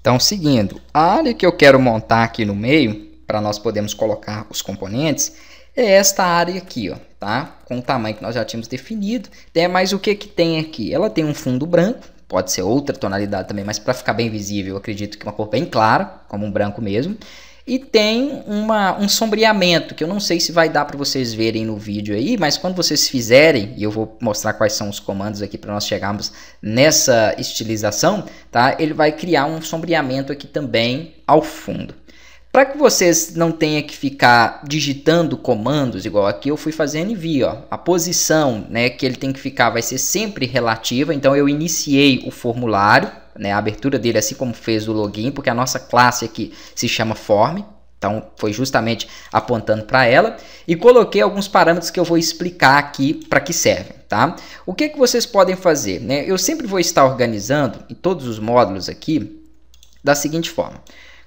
Então, seguindo, a área que eu quero montar aqui no meio, para nós podermos colocar os componentes, é esta área aqui, ó, tá? Com o tamanho que nós já tínhamos definido. Né? Mas o que, que tem aqui? Ela tem um fundo branco, pode ser outra tonalidade também, mas para ficar bem visível, acredito que uma cor bem clara, como um branco mesmo e tem uma, um sombreamento que eu não sei se vai dar para vocês verem no vídeo aí, mas quando vocês fizerem, e eu vou mostrar quais são os comandos aqui para nós chegarmos nessa estilização, tá? Ele vai criar um sombreamento aqui também ao fundo. Para que vocês não tenham que ficar digitando comandos, igual aqui eu fui fazendo e vi, ó, a posição né, que ele tem que ficar vai ser sempre relativa, então eu iniciei o formulário, né, a abertura dele, assim como fez o login, porque a nossa classe aqui se chama form, então foi justamente apontando para ela e coloquei alguns parâmetros que eu vou explicar aqui para que servem, tá? O que é que vocês podem fazer, né? Eu sempre vou estar organizando em todos os módulos aqui da seguinte forma.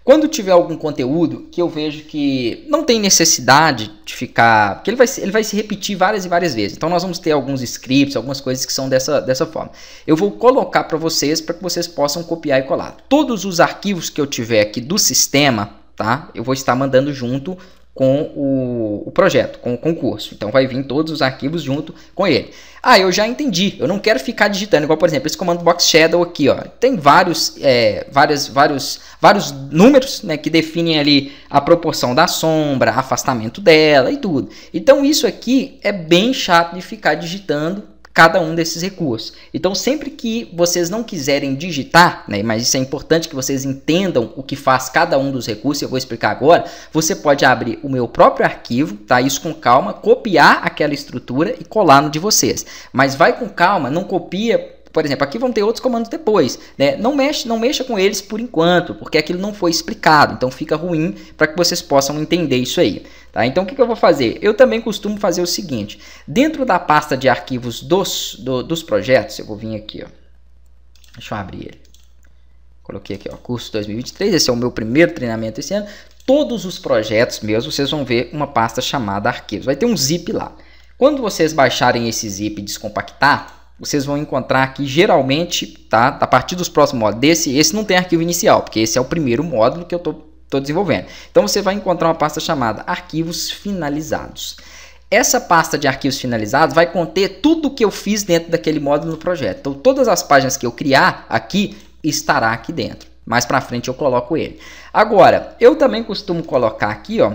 Quando tiver algum conteúdo que eu vejo que não tem necessidade de ficar. porque ele vai, ele vai se repetir várias e várias vezes. Então nós vamos ter alguns scripts, algumas coisas que são dessa, dessa forma. Eu vou colocar para vocês para que vocês possam copiar e colar. Todos os arquivos que eu tiver aqui do sistema, tá? Eu vou estar mandando junto com o, o, projeto, com o concurso. Então vai vir todos os arquivos junto com ele. Ah, eu já entendi. Eu não quero ficar digitando, igual por exemplo esse comando box shadow aqui, ó. Tem vários, é, várias, vários, vários números, né, que definem ali a proporção da sombra, afastamento dela e tudo. Então isso aqui é bem chato de ficar digitando cada um desses recursos. Então, sempre que vocês não quiserem digitar, né, mas isso é importante que vocês entendam o que faz cada um dos recursos, eu vou explicar agora, você pode abrir o meu próprio arquivo, tá? Isso com calma, copiar aquela estrutura e colar no de vocês. Mas vai com calma, não copia por exemplo, aqui vão ter outros comandos depois, né? Não mexe, não mexa com eles por enquanto, porque aquilo não foi explicado, então fica ruim para que vocês possam entender isso aí, tá? Então o que, que, eu vou fazer? Eu também costumo fazer o seguinte, dentro da pasta de arquivos dos, do, dos projetos, eu vou vir aqui, ó, deixa eu abrir ele, coloquei aqui, ó, curso 2023, esse é o meu primeiro treinamento esse ano, todos os projetos meus, vocês vão ver uma pasta chamada arquivos, vai ter um zip lá. Quando vocês baixarem esse zip e descompactar, vocês vão encontrar aqui geralmente, tá? A partir dos próximos módulos. Desse, esse não tem arquivo inicial, porque esse é o primeiro módulo que eu estou desenvolvendo. Então você vai encontrar uma pasta chamada arquivos finalizados. Essa pasta de arquivos finalizados vai conter tudo o que eu fiz dentro daquele módulo no projeto. Então todas as páginas que eu criar aqui estará aqui dentro. Mais para frente eu coloco ele. Agora, eu também costumo colocar aqui, ó,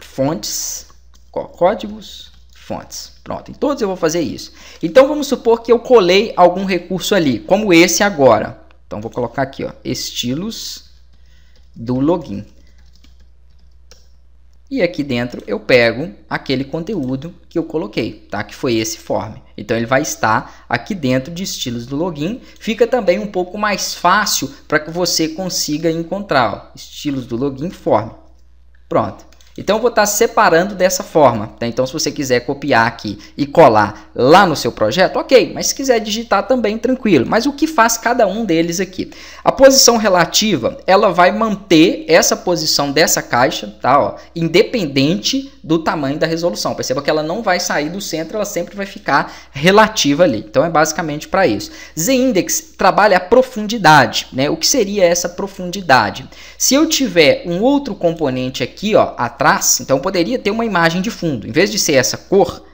fontes, códigos, fontes. Pronto, em todos eu vou fazer isso. Então vamos supor que eu colei algum recurso ali, como esse agora. Então vou colocar aqui, ó, estilos do login. E aqui dentro eu pego aquele conteúdo que eu coloquei, tá? Que foi esse form. Então ele vai estar aqui dentro de estilos do login. Fica também um pouco mais fácil para que você consiga encontrar ó, estilos do login form. Pronto. Então eu vou estar separando dessa forma. Tá? Então se você quiser copiar aqui e colar lá no seu projeto, ok. Mas se quiser digitar também, tranquilo. Mas o que faz cada um deles aqui? A posição relativa, ela vai manter essa posição dessa caixa, tá? Ó, independente do tamanho da resolução. Perceba que ela não vai sair do centro, ela sempre vai ficar relativa ali. Então é basicamente para isso. Z-index trabalha a profundidade, né? O que seria essa profundidade? Se eu tiver um outro componente aqui, ó, atrás, então poderia ter uma imagem de fundo. Em vez de ser essa cor,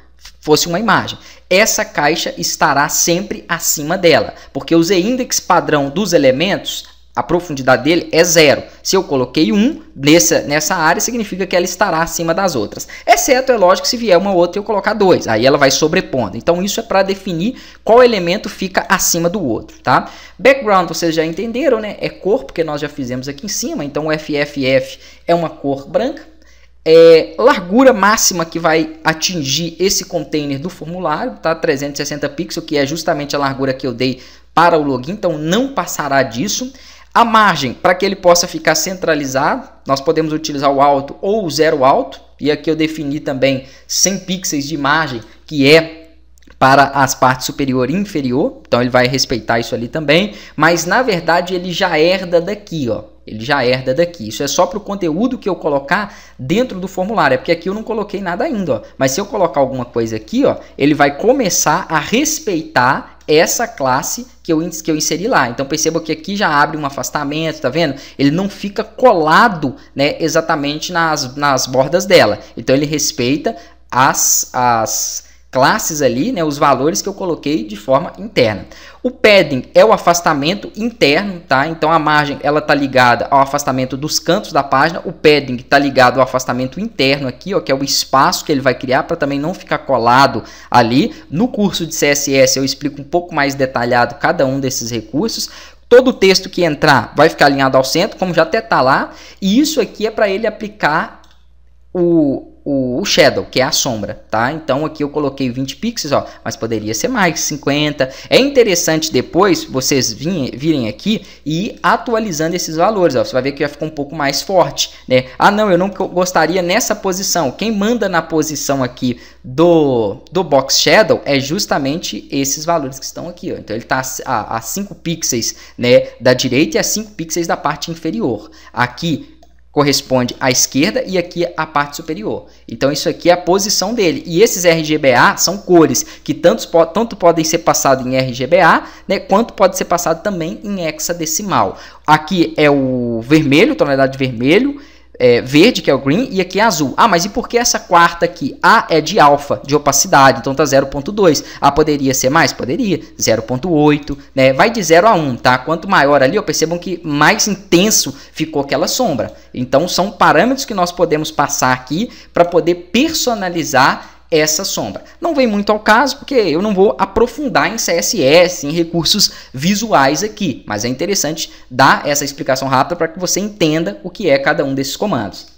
fosse uma imagem. Essa caixa estará sempre acima dela, porque o z-index padrão dos elementos a profundidade dele é zero. Se eu coloquei um nessa, nessa área, significa que ela estará acima das outras. Exceto, é lógico, se vier uma outra eu colocar dois. Aí ela vai sobrepondo. Então, isso é para definir qual elemento fica acima do outro, tá? Background, vocês já entenderam, né? É cor, porque nós já fizemos aqui em cima. Então, o FFF é uma cor branca. É, largura máxima que vai atingir esse container do formulário, tá? 360 pixels, que é justamente a largura que eu dei para o login, então não passará disso. A margem, para que ele possa ficar centralizado, nós podemos utilizar o alto ou o zero alto. E aqui eu defini também 100 pixels de margem, que é para as partes superior e inferior, então ele vai respeitar isso ali também, mas na verdade ele já herda daqui, ó. Ele já herda daqui. Isso é só para o conteúdo que eu colocar dentro do formulário. É porque aqui eu não coloquei nada ainda. Ó. Mas se eu colocar alguma coisa aqui, ó, ele vai começar a respeitar essa classe que eu, que eu inseri lá. Então perceba que aqui já abre um afastamento, tá vendo? Ele não fica colado né, exatamente nas, nas bordas dela. Então ele respeita as, as classes ali, né, os valores que eu coloquei de forma interna. O padding é o afastamento interno, tá? Então a margem ela tá ligada ao afastamento dos cantos da página, o padding está ligado ao afastamento interno aqui, ó, que é o espaço que ele vai criar para também não ficar colado ali. No curso de CSS eu explico um pouco mais detalhado cada um desses recursos. Todo o texto que entrar vai ficar alinhado ao centro, como já até tá lá, e isso aqui é para ele aplicar o o, o, shadow, que é a sombra, tá? Então aqui eu coloquei 20 pixels, ó, mas poderia ser mais, 50. É interessante depois vocês virem, virem aqui e atualizando esses valores, ó. Você vai ver que já ficou um pouco mais forte, né? Ah, não, eu não gostaria nessa posição. Quem manda na posição aqui do, do box shadow é justamente esses valores que estão aqui, ó. Então ele tá a, a 5 pixels, né, da direita e a 5 pixels da parte inferior. Aqui corresponde à esquerda e aqui a parte superior. Então isso aqui é a posição dele. E esses RGBA são cores que tanto, tanto podem ser passados em RGBA, né, quanto pode ser passado também em hexadecimal. Aqui é o vermelho, tonalidade vermelho, é, verde, que é o green, e aqui é azul. Ah, mas e por que essa quarta aqui? A é de alfa, de opacidade, então tá 0.2. A ah, poderia ser mais? Poderia, 0.8, né? Vai de 0 a 1, tá? Quanto maior ali, eu percebam que mais intenso ficou aquela sombra. Então são parâmetros que nós podemos passar aqui para poder personalizar essa sombra. Não vem muito ao caso, porque eu não vou aprofundar em CSS, em recursos visuais aqui, mas é interessante dar essa explicação rápida para que você entenda o que é cada um desses comandos.